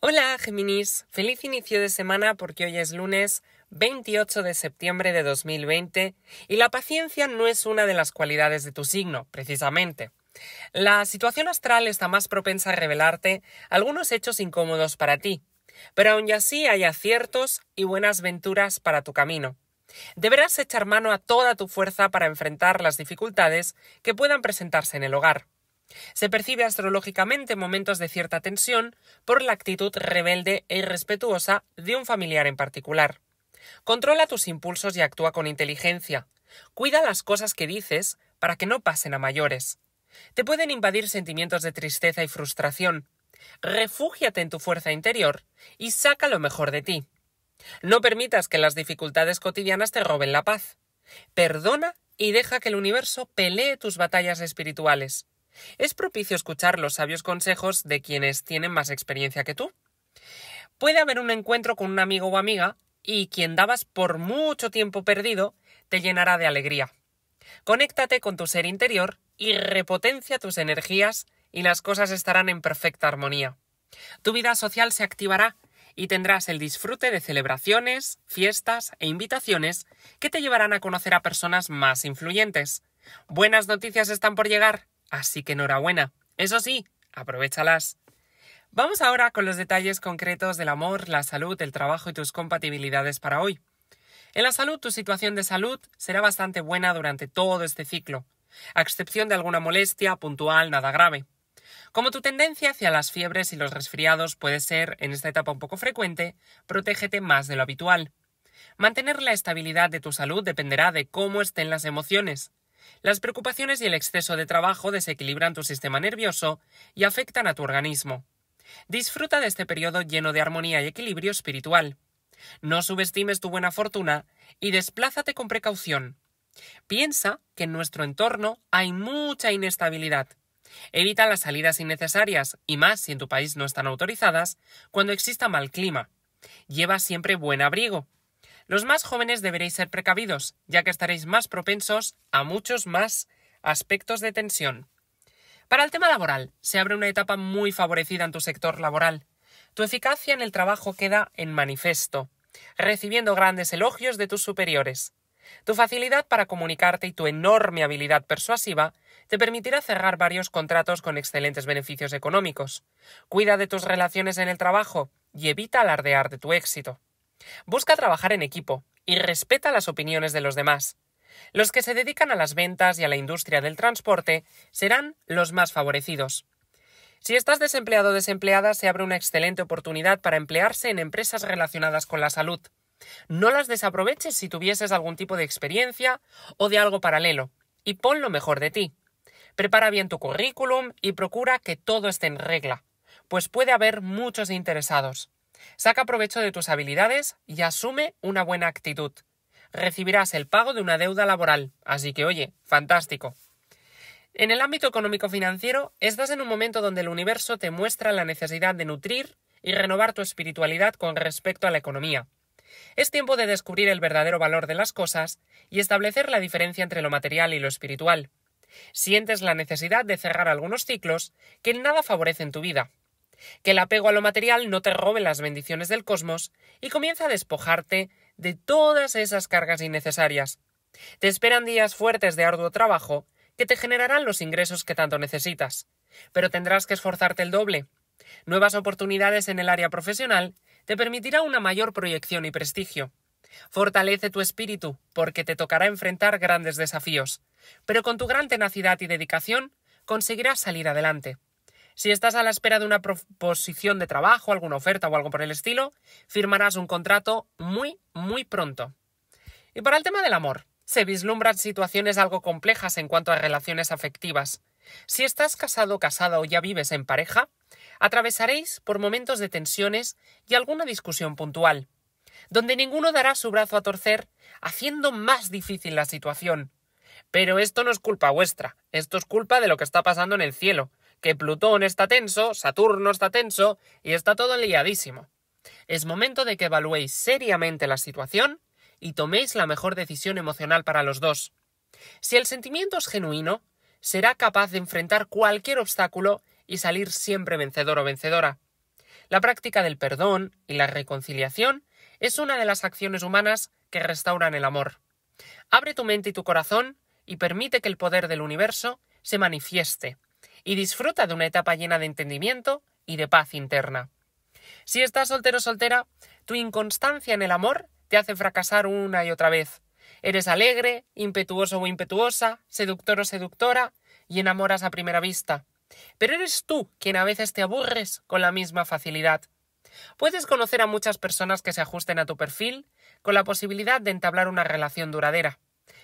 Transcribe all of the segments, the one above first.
Hola Géminis, feliz inicio de semana porque hoy es lunes 28 de septiembre de 2020 y la paciencia no es una de las cualidades de tu signo, precisamente. La situación astral está más propensa a revelarte algunos hechos incómodos para ti, pero aun así hay aciertos y buenas venturas para tu camino. Deberás echar mano a toda tu fuerza para enfrentar las dificultades que puedan presentarse en el hogar. Se percibe astrológicamente momentos de cierta tensión por la actitud rebelde e irrespetuosa de un familiar en particular. Controla tus impulsos y actúa con inteligencia. Cuida las cosas que dices para que no pasen a mayores. Te pueden invadir sentimientos de tristeza y frustración. Refúgiate en tu fuerza interior y saca lo mejor de ti. No permitas que las dificultades cotidianas te roben la paz. Perdona y deja que el universo pelee tus batallas espirituales. Es propicio escuchar los sabios consejos de quienes tienen más experiencia que tú. Puede haber un encuentro con un amigo o amiga y quien dabas por mucho tiempo perdido te llenará de alegría. Conéctate con tu ser interior y repotencia tus energías y las cosas estarán en perfecta armonía. Tu vida social se activará y tendrás el disfrute de celebraciones, fiestas e invitaciones que te llevarán a conocer a personas más influyentes. Buenas noticias están por llegar así que enhorabuena. Eso sí, aprovechalas. Vamos ahora con los detalles concretos del amor, la salud, el trabajo y tus compatibilidades para hoy. En la salud, tu situación de salud será bastante buena durante todo este ciclo, a excepción de alguna molestia puntual nada grave. Como tu tendencia hacia las fiebres y los resfriados puede ser en esta etapa un poco frecuente, protégete más de lo habitual. Mantener la estabilidad de tu salud dependerá de cómo estén las emociones. Las preocupaciones y el exceso de trabajo desequilibran tu sistema nervioso y afectan a tu organismo. Disfruta de este periodo lleno de armonía y equilibrio espiritual. No subestimes tu buena fortuna y desplázate con precaución. Piensa que en nuestro entorno hay mucha inestabilidad. Evita las salidas innecesarias, y más si en tu país no están autorizadas, cuando exista mal clima. Lleva siempre buen abrigo, los más jóvenes deberéis ser precavidos, ya que estaréis más propensos a muchos más aspectos de tensión. Para el tema laboral, se abre una etapa muy favorecida en tu sector laboral. Tu eficacia en el trabajo queda en manifiesto, recibiendo grandes elogios de tus superiores. Tu facilidad para comunicarte y tu enorme habilidad persuasiva te permitirá cerrar varios contratos con excelentes beneficios económicos. Cuida de tus relaciones en el trabajo y evita alardear de tu éxito. Busca trabajar en equipo y respeta las opiniones de los demás. Los que se dedican a las ventas y a la industria del transporte serán los más favorecidos. Si estás desempleado o desempleada, se abre una excelente oportunidad para emplearse en empresas relacionadas con la salud. No las desaproveches si tuvieses algún tipo de experiencia o de algo paralelo, y pon lo mejor de ti. Prepara bien tu currículum y procura que todo esté en regla, pues puede haber muchos interesados. Saca provecho de tus habilidades y asume una buena actitud. Recibirás el pago de una deuda laboral, así que oye, fantástico. En el ámbito económico-financiero, estás en un momento donde el universo te muestra la necesidad de nutrir y renovar tu espiritualidad con respecto a la economía. Es tiempo de descubrir el verdadero valor de las cosas y establecer la diferencia entre lo material y lo espiritual. Sientes la necesidad de cerrar algunos ciclos que en nada favorecen tu vida que el apego a lo material no te robe las bendiciones del cosmos y comienza a despojarte de todas esas cargas innecesarias. Te esperan días fuertes de arduo trabajo que te generarán los ingresos que tanto necesitas, pero tendrás que esforzarte el doble. Nuevas oportunidades en el área profesional te permitirá una mayor proyección y prestigio. Fortalece tu espíritu, porque te tocará enfrentar grandes desafíos, pero con tu gran tenacidad y dedicación conseguirás salir adelante. Si estás a la espera de una proposición de trabajo, alguna oferta o algo por el estilo, firmarás un contrato muy, muy pronto. Y para el tema del amor, se vislumbran situaciones algo complejas en cuanto a relaciones afectivas. Si estás casado, casada o ya vives en pareja, atravesaréis por momentos de tensiones y alguna discusión puntual, donde ninguno dará su brazo a torcer, haciendo más difícil la situación. Pero esto no es culpa vuestra, esto es culpa de lo que está pasando en el cielo, que Plutón está tenso, Saturno está tenso y está todo liadísimo. Es momento de que evaluéis seriamente la situación y toméis la mejor decisión emocional para los dos. Si el sentimiento es genuino, será capaz de enfrentar cualquier obstáculo y salir siempre vencedor o vencedora. La práctica del perdón y la reconciliación es una de las acciones humanas que restauran el amor. Abre tu mente y tu corazón y permite que el poder del universo se manifieste y disfruta de una etapa llena de entendimiento y de paz interna. Si estás soltero o soltera, tu inconstancia en el amor te hace fracasar una y otra vez. Eres alegre, impetuoso o impetuosa, seductor o seductora, y enamoras a primera vista. Pero eres tú quien a veces te aburres con la misma facilidad. Puedes conocer a muchas personas que se ajusten a tu perfil, con la posibilidad de entablar una relación duradera.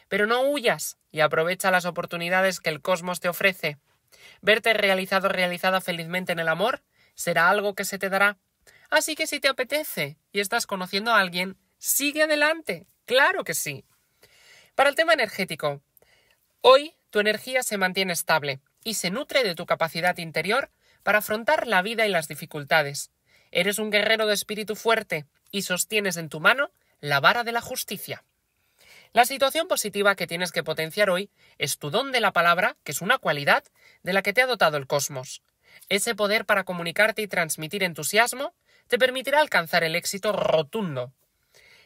Pero no huyas y aprovecha las oportunidades que el cosmos te ofrece. Verte realizado realizada felizmente en el amor será algo que se te dará. Así que si te apetece y estás conociendo a alguien, sigue adelante. Claro que sí. Para el tema energético, hoy tu energía se mantiene estable y se nutre de tu capacidad interior para afrontar la vida y las dificultades. Eres un guerrero de espíritu fuerte y sostienes en tu mano la vara de la justicia. La situación positiva que tienes que potenciar hoy es tu don de la palabra, que es una cualidad de la que te ha dotado el cosmos. Ese poder para comunicarte y transmitir entusiasmo te permitirá alcanzar el éxito rotundo.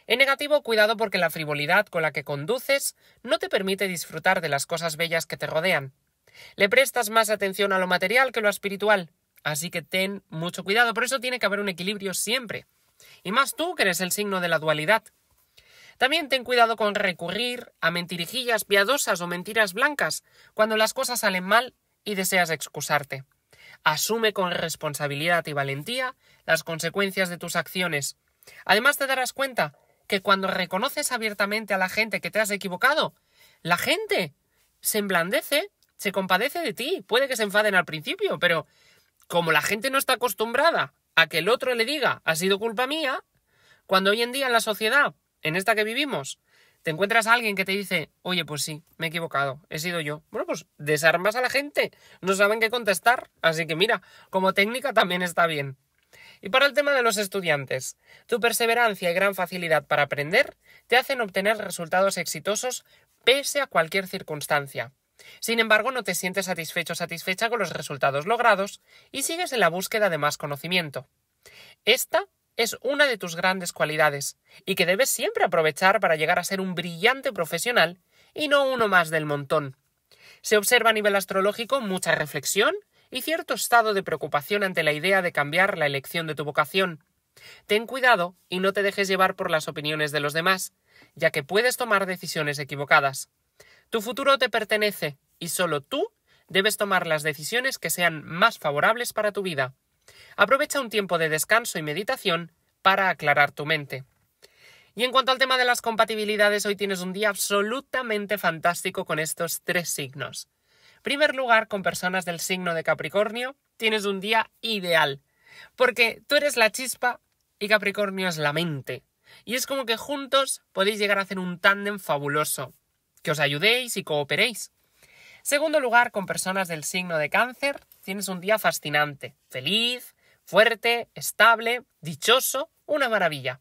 En negativo, cuidado porque la frivolidad con la que conduces no te permite disfrutar de las cosas bellas que te rodean. Le prestas más atención a lo material que a lo espiritual, así que ten mucho cuidado, por eso tiene que haber un equilibrio siempre. Y más tú que eres el signo de la dualidad. También ten cuidado con recurrir a mentirijillas piadosas o mentiras blancas cuando las cosas salen mal y deseas excusarte. Asume con responsabilidad y valentía las consecuencias de tus acciones. Además te darás cuenta que cuando reconoces abiertamente a la gente que te has equivocado, la gente se emblandece, se compadece de ti. Puede que se enfaden al principio, pero como la gente no está acostumbrada a que el otro le diga ha sido culpa mía, cuando hoy en día en la sociedad en esta que vivimos, te encuentras a alguien que te dice, oye, pues sí, me he equivocado, he sido yo. Bueno, pues desarmas a la gente, no saben qué contestar, así que mira, como técnica también está bien. Y para el tema de los estudiantes, tu perseverancia y gran facilidad para aprender te hacen obtener resultados exitosos pese a cualquier circunstancia. Sin embargo, no te sientes satisfecho o satisfecha con los resultados logrados y sigues en la búsqueda de más conocimiento. Esta es una de tus grandes cualidades y que debes siempre aprovechar para llegar a ser un brillante profesional y no uno más del montón. Se observa a nivel astrológico mucha reflexión y cierto estado de preocupación ante la idea de cambiar la elección de tu vocación. Ten cuidado y no te dejes llevar por las opiniones de los demás, ya que puedes tomar decisiones equivocadas. Tu futuro te pertenece y solo tú debes tomar las decisiones que sean más favorables para tu vida. Aprovecha un tiempo de descanso y meditación para aclarar tu mente. Y en cuanto al tema de las compatibilidades, hoy tienes un día absolutamente fantástico con estos tres signos. primer lugar, con personas del signo de Capricornio, tienes un día ideal, porque tú eres la chispa y Capricornio es la mente. Y es como que juntos podéis llegar a hacer un tándem fabuloso, que os ayudéis y cooperéis. Segundo lugar, con personas del signo de cáncer, tienes un día fascinante, feliz, fuerte, estable, dichoso, una maravilla.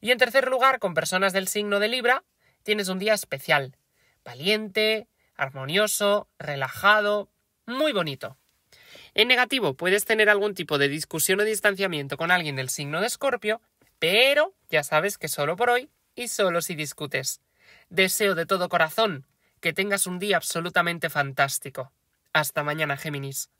Y en tercer lugar, con personas del signo de Libra, tienes un día especial, valiente, armonioso, relajado, muy bonito. En negativo, puedes tener algún tipo de discusión o distanciamiento con alguien del signo de Escorpio, pero ya sabes que solo por hoy y solo si discutes. Deseo de todo corazón que tengas un día absolutamente fantástico. Hasta mañana, Géminis.